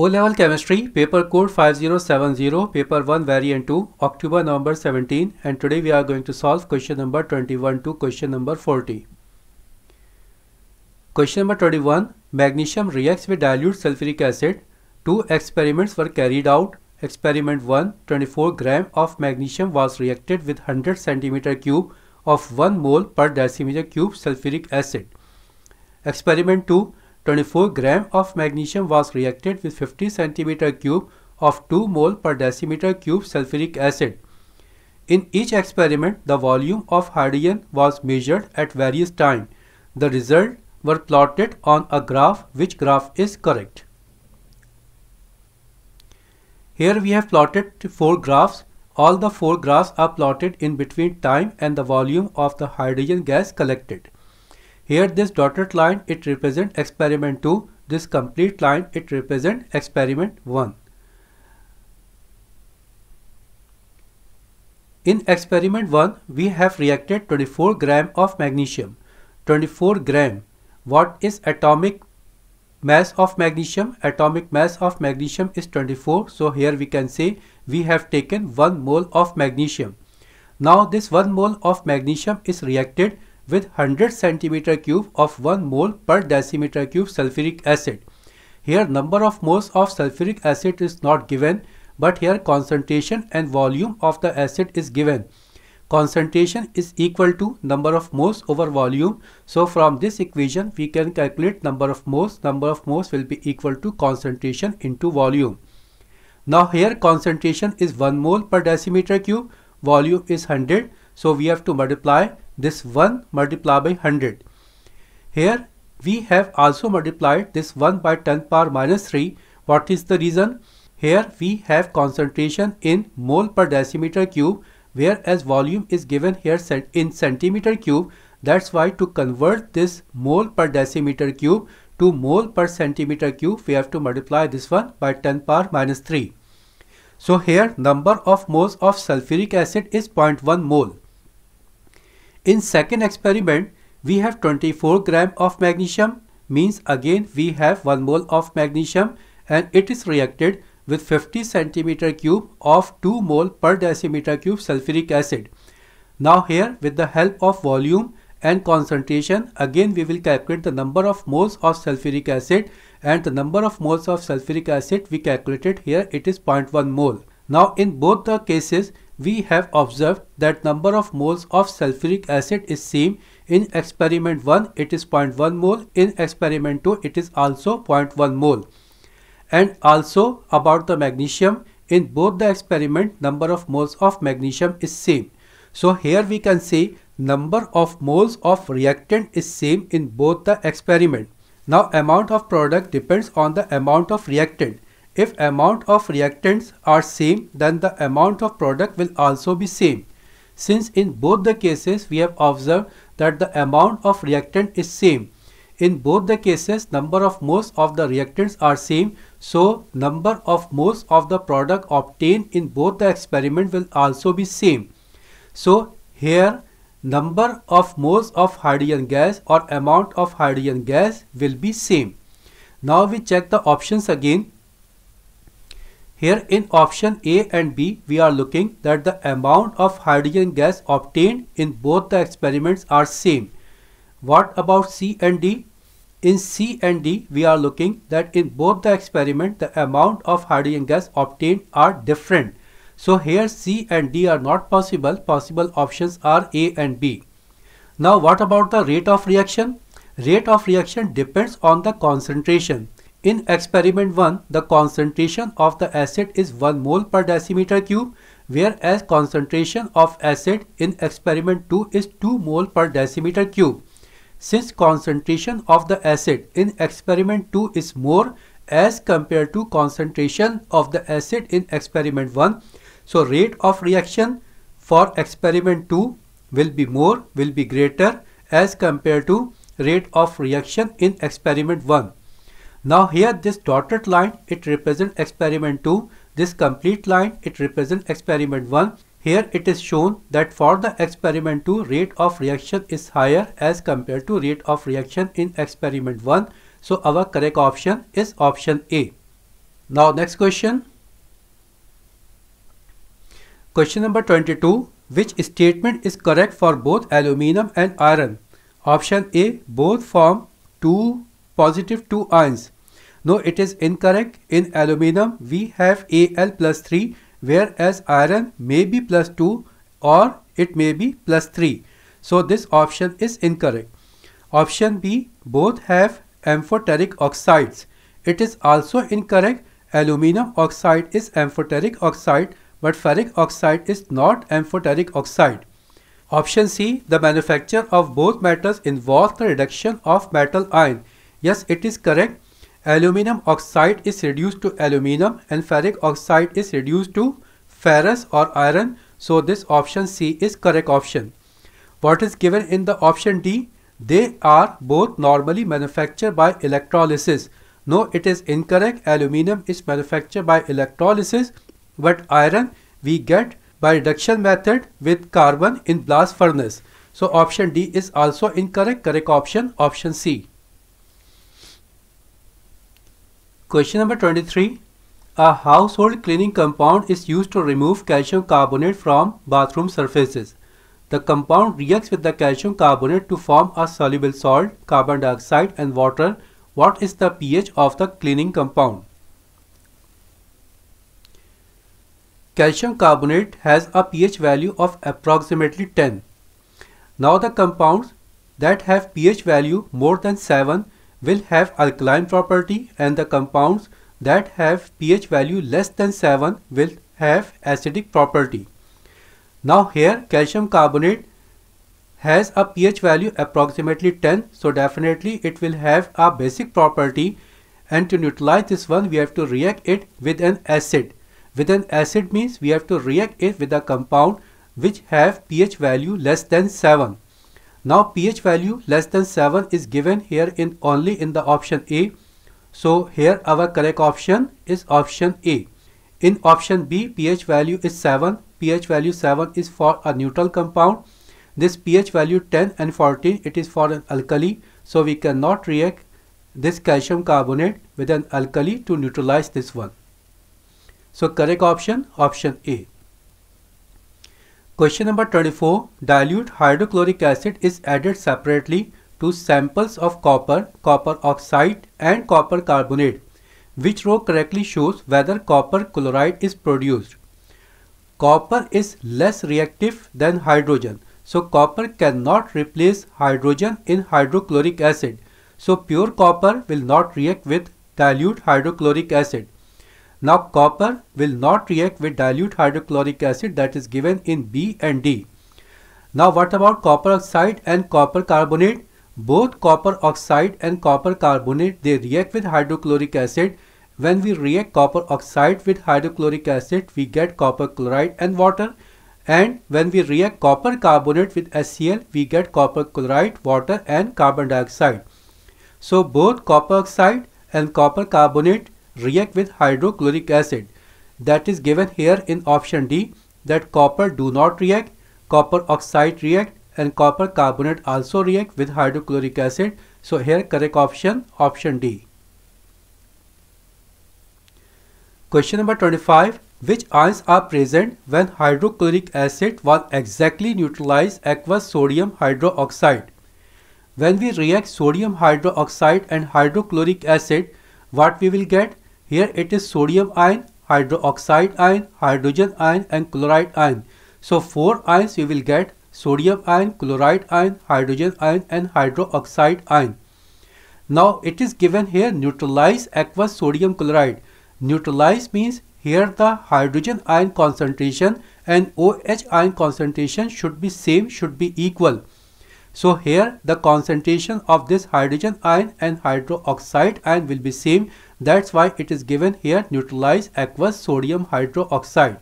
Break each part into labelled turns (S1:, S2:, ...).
S1: O-Level Chemistry, paper code 5070, paper 1 variant 2, October number 17 and today we are going to solve question number 21 to question number 40. Question number 21, magnesium reacts with dilute sulfuric acid. Two experiments were carried out. Experiment 1, 24 gram of magnesium was reacted with 100 centimeter cube of 1 mole per decimeter cube sulfuric acid. Experiment 2, 24 gram of magnesium was reacted with 50 cm cube of 2 mole per decimeter cube sulfuric acid. In each experiment, the volume of hydrogen was measured at various times. The result were plotted on a graph which graph is correct. Here we have plotted four graphs. All the four graphs are plotted in between time and the volume of the hydrogen gas collected. Here this dotted line it represents experiment 2, this complete line it represents experiment 1. In experiment 1 we have reacted 24 gram of magnesium. 24 gram. What is atomic mass of magnesium atomic mass of magnesium is 24 so here we can say we have taken 1 mole of magnesium now this 1 mole of magnesium is reacted with 100 cm cube of 1 mole per decimeter cube sulfuric acid. Here number of moles of sulfuric acid is not given but here concentration and volume of the acid is given. Concentration is equal to number of moles over volume. So from this equation we can calculate number of moles. Number of moles will be equal to concentration into volume. Now here concentration is 1 mole per decimeter cube, volume is 100. So we have to multiply this 1 multiplied by 100. Here we have also multiplied this 1 by 10 power minus 3. What is the reason? Here we have concentration in mole per decimeter cube whereas volume is given here in centimeter cube. That's why to convert this mole per decimeter cube to mole per centimeter cube we have to multiply this one by 10 power minus 3. So here number of moles of sulfuric acid is 0.1 mole. In second experiment, we have 24 gram of magnesium means again we have 1 mole of magnesium and it is reacted with 50 centimeter cube of 2 mole per decimeter cube sulfuric acid. Now here with the help of volume and concentration again we will calculate the number of moles of sulfuric acid and the number of moles of sulfuric acid we calculated here it is 0.1 mole. Now in both the cases we have observed that number of moles of sulfuric acid is same in experiment 1 it is 0.1 mole in experiment 2 it is also 0.1 mole and also about the magnesium in both the experiment number of moles of magnesium is same so here we can say number of moles of reactant is same in both the experiment now amount of product depends on the amount of reactant if amount of reactants are same, then the amount of product will also be same. Since in both the cases, we have observed that the amount of reactant is same. In both the cases, number of moles of the reactants are same. So, number of moles of the product obtained in both the experiment will also be same. So, here number of moles of hydrogen gas or amount of hydrogen gas will be same. Now we check the options again. Here in option A and B, we are looking that the amount of hydrogen gas obtained in both the experiments are same. What about C and D? In C and D, we are looking that in both the experiment, the amount of hydrogen gas obtained are different. So here C and D are not possible. Possible options are A and B. Now what about the rate of reaction? Rate of reaction depends on the concentration. In experiment 1, the concentration of the acid is 1 mole per decimeter cube, whereas concentration of acid in experiment 2 is 2 mole per decimeter cube. Since concentration of the acid in experiment 2 is more as compared to concentration of the acid in experiment 1, so rate of reaction for experiment 2 will be more, will be greater as compared to rate of reaction in experiment 1. Now here this dotted line, it represents experiment 2. This complete line, it represents experiment 1. Here it is shown that for the experiment 2 rate of reaction is higher as compared to rate of reaction in experiment 1. So our correct option is option A. Now next question. Question number 22. Which statement is correct for both aluminum and iron? Option A. Both form 2 positive 2 ions. No, it is incorrect. In aluminum, we have Al plus 3, whereas iron may be plus 2 or it may be plus 3. So this option is incorrect. Option B, both have amphoteric oxides. It is also incorrect. Aluminum oxide is amphoteric oxide, but ferric oxide is not amphoteric oxide. Option C, the manufacture of both metals involves the reduction of metal ion. Yes, it is correct. Aluminum oxide is reduced to aluminum and ferric oxide is reduced to ferrous or iron. So this option C is correct option. What is given in the option D? They are both normally manufactured by electrolysis. No, it is incorrect. Aluminum is manufactured by electrolysis, but iron we get by reduction method with carbon in blast furnace. So option D is also incorrect. Correct option, option C. Question number 23. A household cleaning compound is used to remove calcium carbonate from bathroom surfaces. The compound reacts with the calcium carbonate to form a soluble salt, carbon dioxide and water. What is the pH of the cleaning compound? Calcium carbonate has a pH value of approximately 10. Now the compounds that have pH value more than 7 will have alkaline property and the compounds that have pH value less than 7 will have acidic property. Now here calcium carbonate has a pH value approximately 10 so definitely it will have a basic property and to neutralize this one we have to react it with an acid. With an acid means we have to react it with a compound which have pH value less than 7. Now pH value less than 7 is given here in only in the option A. So here our correct option is option A. In option B pH value is 7. pH value 7 is for a neutral compound. This pH value 10 and 14 it is for an alkali. So we cannot react this calcium carbonate with an alkali to neutralize this one. So correct option option A. Question number 24. Dilute hydrochloric acid is added separately to samples of copper, copper oxide and copper carbonate. Which row correctly shows whether copper chloride is produced? Copper is less reactive than hydrogen. So copper cannot replace hydrogen in hydrochloric acid. So pure copper will not react with dilute hydrochloric acid. Now copper will not react with dilute hydrochloric acid that is given in B and D. Now what about copper oxide and copper carbonate? Both copper oxide and copper carbonate they react with hydrochloric acid. When we react copper oxide with hydrochloric acid we get copper chloride and water and when we react copper carbonate with HCl we get copper chloride, water and carbon dioxide. So both copper oxide and copper carbonate react with hydrochloric acid that is given here in option D that copper do not react, copper oxide react and copper carbonate also react with hydrochloric acid. So here correct option, option D. Question number 25. Which ions are present when hydrochloric acid was exactly neutralized aqueous sodium hydroxide? When we react sodium hydroxide and hydrochloric acid, what we will get? Here it is sodium ion, hydroxide ion, hydrogen ion and chloride ion. So four ions you will get sodium ion, chloride ion, hydrogen ion and hydroxide ion. Now it is given here neutralize aqueous sodium chloride. Neutralize means here the hydrogen ion concentration and OH ion concentration should be same, should be equal. So here the concentration of this hydrogen ion and hydroxide ion will be same that's why it is given here neutralize aqueous sodium hydroxide.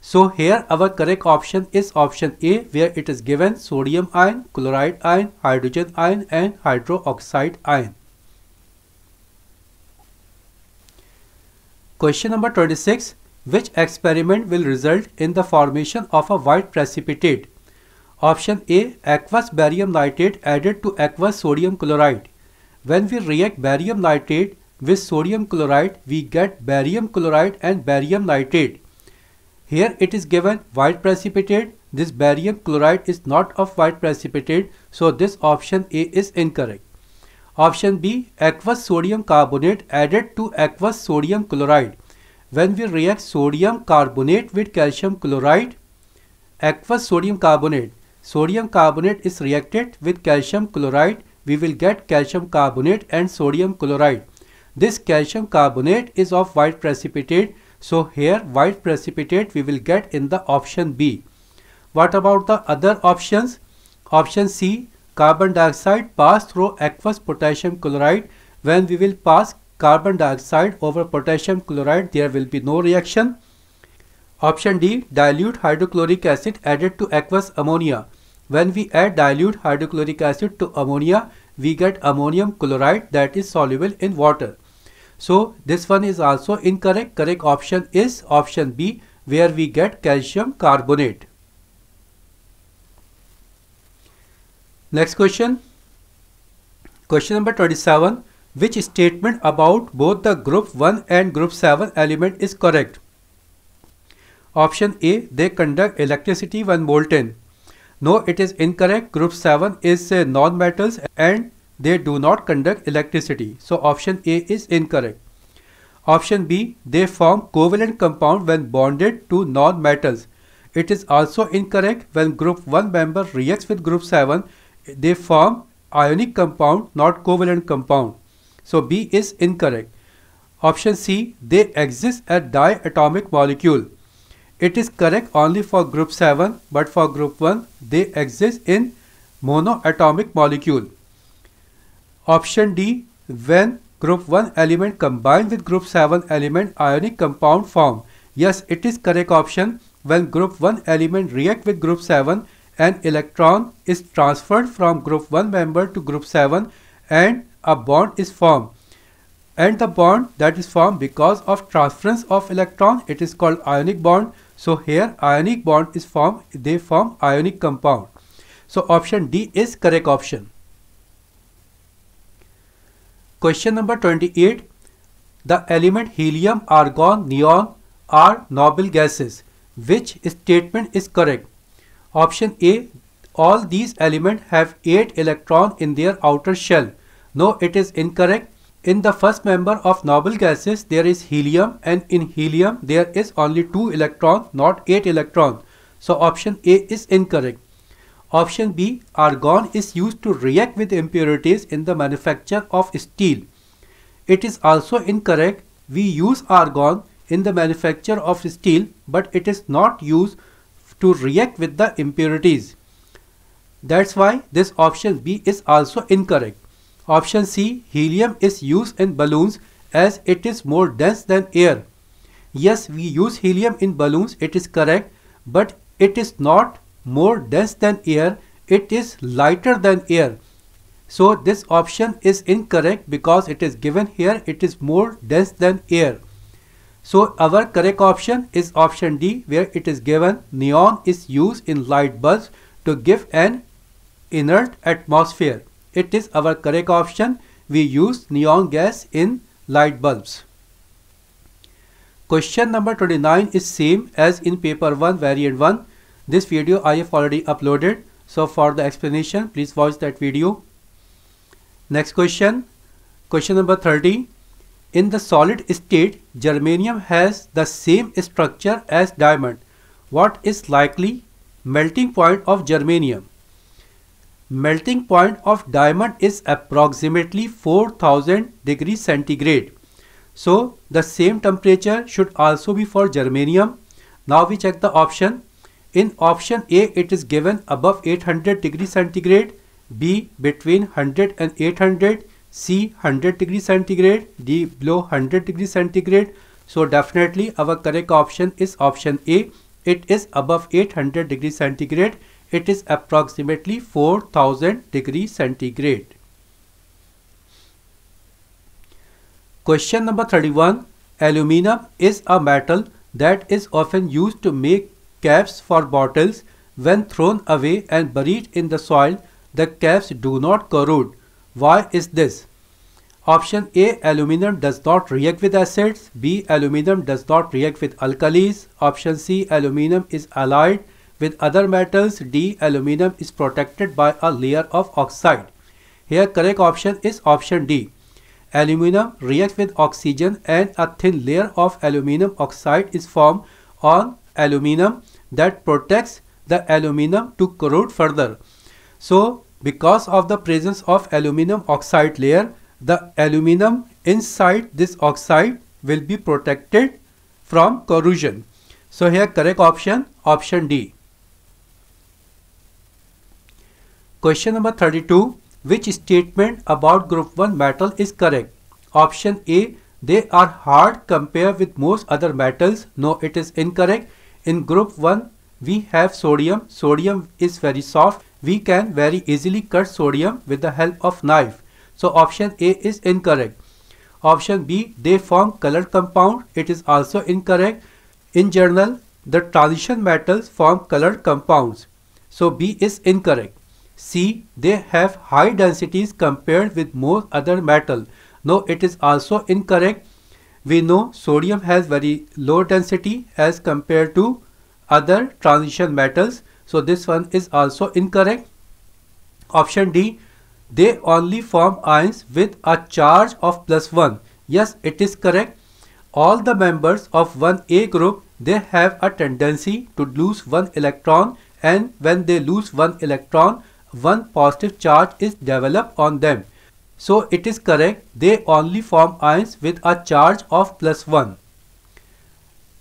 S1: So here our correct option is option A where it is given sodium ion, chloride ion, hydrogen ion and hydroxide ion. Question number 26. Which experiment will result in the formation of a white precipitate? Option A. Aqueous barium nitrate added to aqueous sodium chloride. When we react barium nitrate with sodium chloride, we get barium chloride and barium nitrate. Here it is given white precipitate. This barium chloride is not of white precipitate, so this option A is incorrect. Option B, aqueous sodium carbonate added to aqueous sodium chloride. When we react sodium carbonate with calcium chloride, aqueous sodium carbonate. Sodium carbonate is reacted with calcium chloride. We will get calcium carbonate and sodium chloride. This calcium carbonate is of white precipitate. So here white precipitate we will get in the option B. What about the other options? Option C, carbon dioxide passed through aqueous potassium chloride. When we will pass carbon dioxide over potassium chloride, there will be no reaction. Option D, dilute hydrochloric acid added to aqueous ammonia. When we add dilute hydrochloric acid to ammonia, we get ammonium chloride that is soluble in water. So this one is also incorrect. Correct option is option B where we get calcium carbonate. Next question. Question number 27. Which statement about both the group 1 and group 7 element is correct? Option A. They conduct electricity when molten. No, it is incorrect. Group 7 is uh, non-metals and they do not conduct electricity. So option A is incorrect. Option B, they form covalent compound when bonded to non-metals. It is also incorrect when group 1 member reacts with group 7, they form ionic compound, not covalent compound. So B is incorrect. Option C, they exist at diatomic molecule. It is correct only for group 7, but for group 1, they exist in monoatomic molecule. Option D. When group 1 element combined with group 7 element ionic compound form. Yes, it is correct option. When group 1 element react with group 7 an electron is transferred from group 1 member to group 7 and a bond is formed. And the bond that is formed because of transference of electron, it is called ionic bond. So here ionic bond is formed, they form ionic compound. So option D is correct option. Question number 28. The element helium, argon, neon are noble gases. Which statement is correct? Option A. All these elements have 8 electrons in their outer shell. No, it is incorrect. In the first member of noble gases, there is helium and in helium there is only 2 electrons, not 8 electrons. So option A is incorrect. Option B, argon is used to react with impurities in the manufacture of steel. It is also incorrect. We use argon in the manufacture of steel, but it is not used to react with the impurities. That's why this option B is also incorrect. Option C, helium is used in balloons as it is more dense than air. Yes, we use helium in balloons, it is correct, but it is not more dense than air, it is lighter than air. So this option is incorrect because it is given here it is more dense than air. So our correct option is option D where it is given neon is used in light bulbs to give an inert atmosphere. It is our correct option. We use neon gas in light bulbs. Question number 29 is same as in paper 1 variant 1 this video I have already uploaded. So for the explanation, please watch that video. Next question. Question number 30. In the solid state, germanium has the same structure as diamond. What is likely melting point of germanium? Melting point of diamond is approximately 4000 degrees centigrade. So the same temperature should also be for germanium. Now we check the option. In option A, it is given above 800 degree centigrade, B between 100 and 800, C 100 degree centigrade, D below 100 degree centigrade. So definitely our correct option is option A. It is above 800 degree centigrade. It is approximately 4000 degree centigrade. Question number 31. Aluminum is a metal that is often used to make caps for bottles when thrown away and buried in the soil, the caps do not corrode. Why is this? Option A. Aluminum does not react with acids. B. Aluminum does not react with alkalis. Option C. Aluminum is allied with other metals. D. Aluminum is protected by a layer of oxide. Here correct option is option D. Aluminum reacts with oxygen and a thin layer of aluminum oxide is formed on aluminum that protects the aluminum to corrode further. So because of the presence of aluminum oxide layer, the aluminum inside this oxide will be protected from corrosion. So here correct option, option D. Question number 32. Which statement about group 1 metal is correct? Option A. They are hard compared with most other metals. No, it is incorrect in group 1, we have sodium. Sodium is very soft. We can very easily cut sodium with the help of knife. So option A is incorrect. Option B, they form colored compound. It is also incorrect. In general, the transition metals form colored compounds. So B is incorrect. C, they have high densities compared with most other metal. No, it is also incorrect we know sodium has very low density as compared to other transition metals. So this one is also incorrect. Option D, they only form ions with a charge of plus 1. Yes, it is correct. All the members of 1A group, they have a tendency to lose one electron and when they lose one electron, one positive charge is developed on them. So it is correct they only form ions with a charge of plus 1.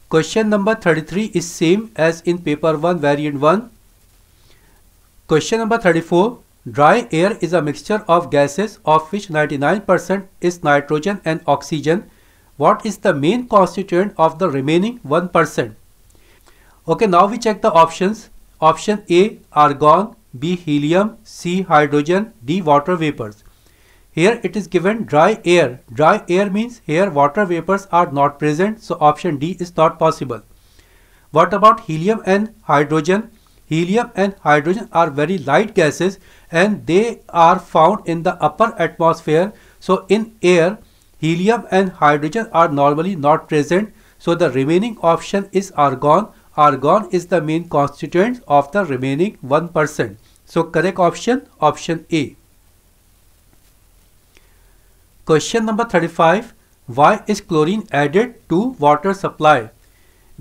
S1: Question number 33 is same as in paper 1 variant 1. Question number 34 Dry air is a mixture of gases of which 99% is nitrogen and oxygen. What is the main constituent of the remaining 1%? Okay, now we check the options. Option A, argon, B, helium, C, hydrogen, D, water vapors. Here it is given dry air. Dry air means here water vapors are not present. So option D is not possible. What about helium and hydrogen? Helium and hydrogen are very light gases and they are found in the upper atmosphere. So in air, helium and hydrogen are normally not present. So the remaining option is argon. Argon is the main constituent of the remaining 1%. So correct option, option A. Question number 35. Why is chlorine added to water supply?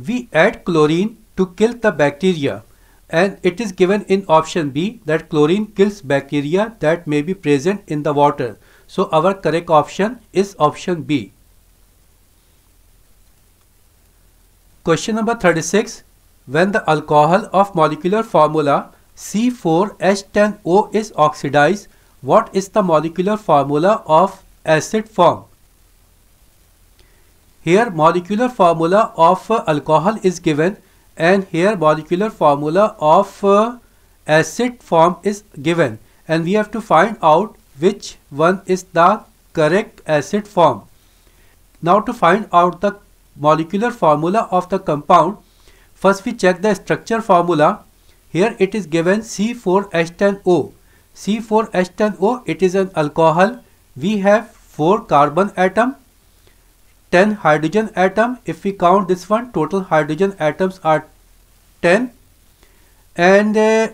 S1: We add chlorine to kill the bacteria and it is given in option B that chlorine kills bacteria that may be present in the water. So our correct option is option B. Question number 36. When the alcohol of molecular formula C4H10O is oxidized, what is the molecular formula of acid form. Here molecular formula of alcohol is given and here molecular formula of uh, acid form is given and we have to find out which one is the correct acid form. Now to find out the molecular formula of the compound, first we check the structure formula. Here it is given C4H10O. C4H10O it is an alcohol we have 4 carbon atom 10 hydrogen atom if we count this one total hydrogen atoms are 10 and uh,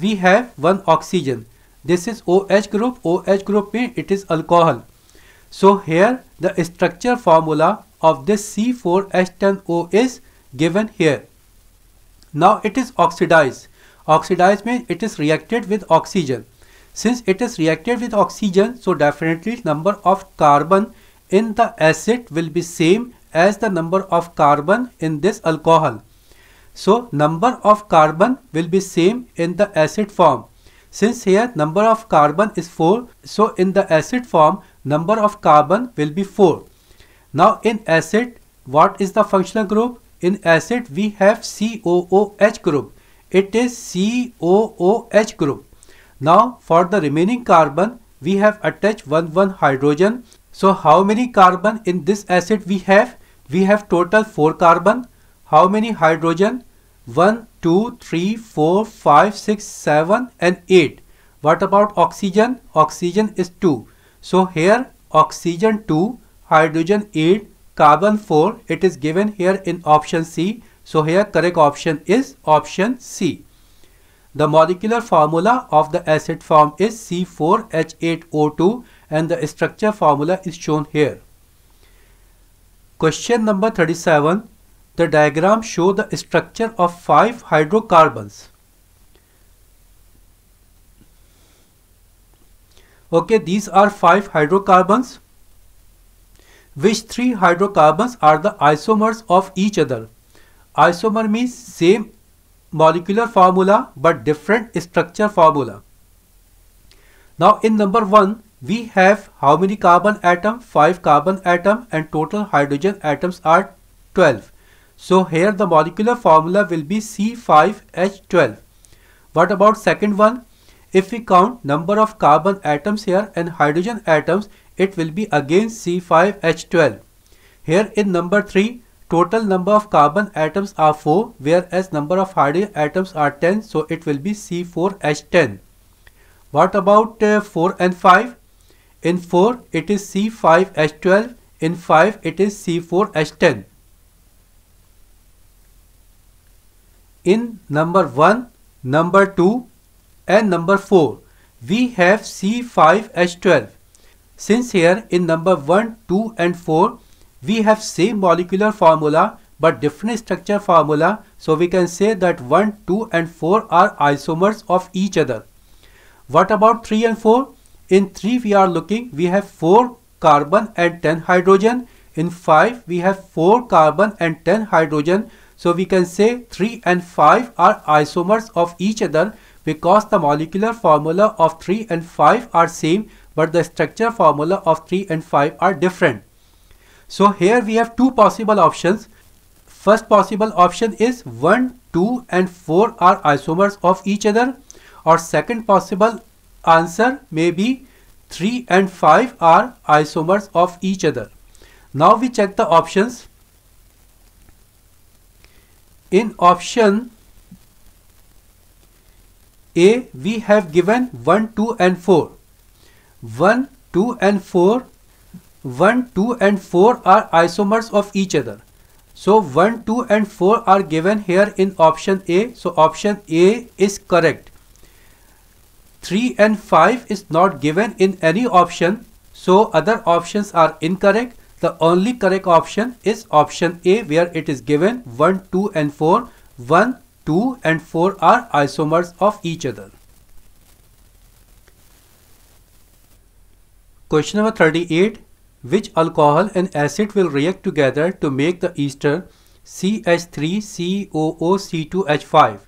S1: we have one oxygen this is OH group OH group means it is alcohol so here the structure formula of this C4H10O is given here now it is oxidized oxidized means it is reacted with oxygen since it is reacted with oxygen, so definitely number of carbon in the acid will be same as the number of carbon in this alcohol. So number of carbon will be same in the acid form. Since here number of carbon is 4, so in the acid form number of carbon will be 4. Now in acid, what is the functional group? In acid we have COOH group. It is COOH group. Now for the remaining carbon, we have attached one one hydrogen. So how many carbon in this acid we have? We have total 4 carbon. How many hydrogen? 1, 2, 3, 4, 5, 6, 7 and 8. What about oxygen? Oxygen is 2. So here oxygen 2, hydrogen 8, carbon 4. It is given here in option C. So here correct option is option C. The molecular formula of the acid form is C4H8O2 and the structure formula is shown here. Question number 37. The diagram show the structure of 5 hydrocarbons. Okay, these are 5 hydrocarbons. Which 3 hydrocarbons are the isomers of each other? Isomer means same molecular formula but different structure formula. Now in number 1 we have how many carbon atom 5 carbon atom and total hydrogen atoms are 12. So here the molecular formula will be C5H12. What about second one? If we count number of carbon atoms here and hydrogen atoms it will be again C5H12. Here in number 3 Total number of carbon atoms are 4 whereas number of hydrogen atoms are 10 so it will be C4H10. What about uh, 4 and 5? In 4 it is C5H12, in 5 it is C4H10. In number 1, number 2 and number 4 we have C5H12. Since here in number 1, 2 and 4 we have same molecular formula but different structure formula so we can say that 1 2 and 4 are isomers of each other what about 3 and 4 in 3 we are looking we have 4 carbon and 10 hydrogen in 5 we have 4 carbon and 10 hydrogen so we can say 3 and 5 are isomers of each other because the molecular formula of 3 and 5 are same but the structure formula of 3 and 5 are different so here we have two possible options. First possible option is 1, 2 and 4 are isomers of each other or second possible answer may be 3 and 5 are isomers of each other. Now we check the options. In option A we have given 1, 2 and 4. 1, 2 and 4 1, 2 and 4 are isomers of each other. So 1, 2 and 4 are given here in option A. So option A is correct. 3 and 5 is not given in any option. So other options are incorrect. The only correct option is option A where it is given 1, 2 and 4. 1, 2 and 4 are isomers of each other. Question number 38 which alcohol and acid will react together to make the ester CH3COOC2H5.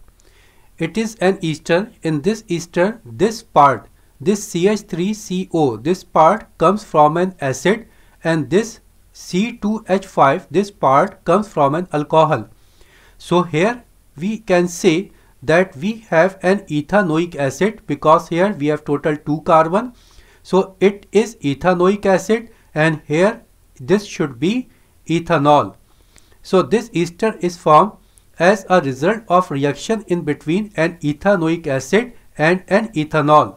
S1: It is an ester. In this ester, this part, this CH3CO, this part comes from an acid and this C2H5, this part comes from an alcohol. So here we can say that we have an ethanoic acid because here we have total 2 carbon. So it is ethanoic acid and here this should be ethanol. So this ester is formed as a result of reaction in between an ethanoic acid and an ethanol.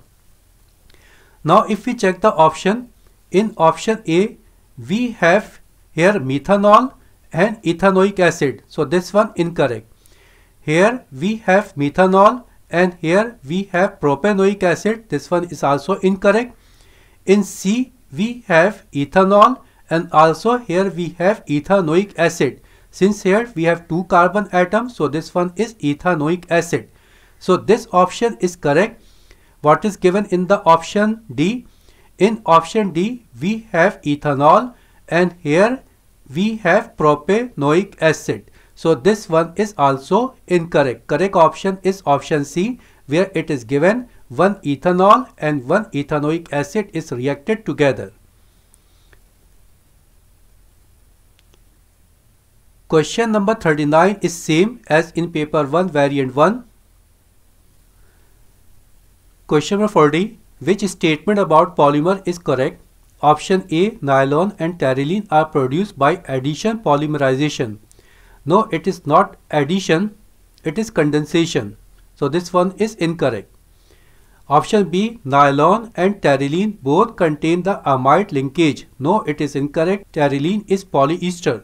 S1: Now if we check the option, in option A we have here methanol and ethanoic acid. So this one incorrect. Here we have methanol and here we have propanoic acid. This one is also incorrect. In C we have ethanol and also here we have ethanoic acid. Since here we have two carbon atoms, so this one is ethanoic acid. So this option is correct. What is given in the option D? In option D, we have ethanol and here we have propanoic acid. So this one is also incorrect. Correct option is option C where it is given 1 ethanol and 1 ethanoic acid is reacted together. Question number 39 is same as in paper 1 variant 1. Question number 40. Which statement about polymer is correct? Option A. Nylon and terylene are produced by addition polymerization. No, it is not addition. It is condensation. So this one is incorrect. Option B, nylon and terylene both contain the amide linkage. No, it is incorrect. Terylene is polyester.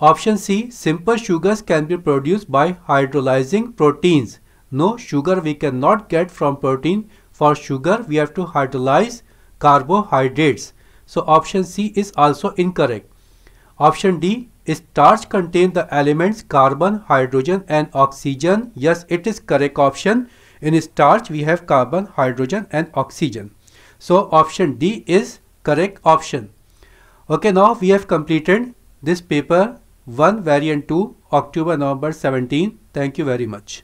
S1: Option C, simple sugars can be produced by hydrolyzing proteins. No, sugar we cannot get from protein. For sugar, we have to hydrolyze carbohydrates. So option C is also incorrect. Option D, starch contains the elements carbon, hydrogen and oxygen. Yes, it is correct option. In starch, we have carbon, hydrogen and oxygen. So option D is correct option. Okay, now we have completed this paper 1 variant 2 October November 17. Thank you very much.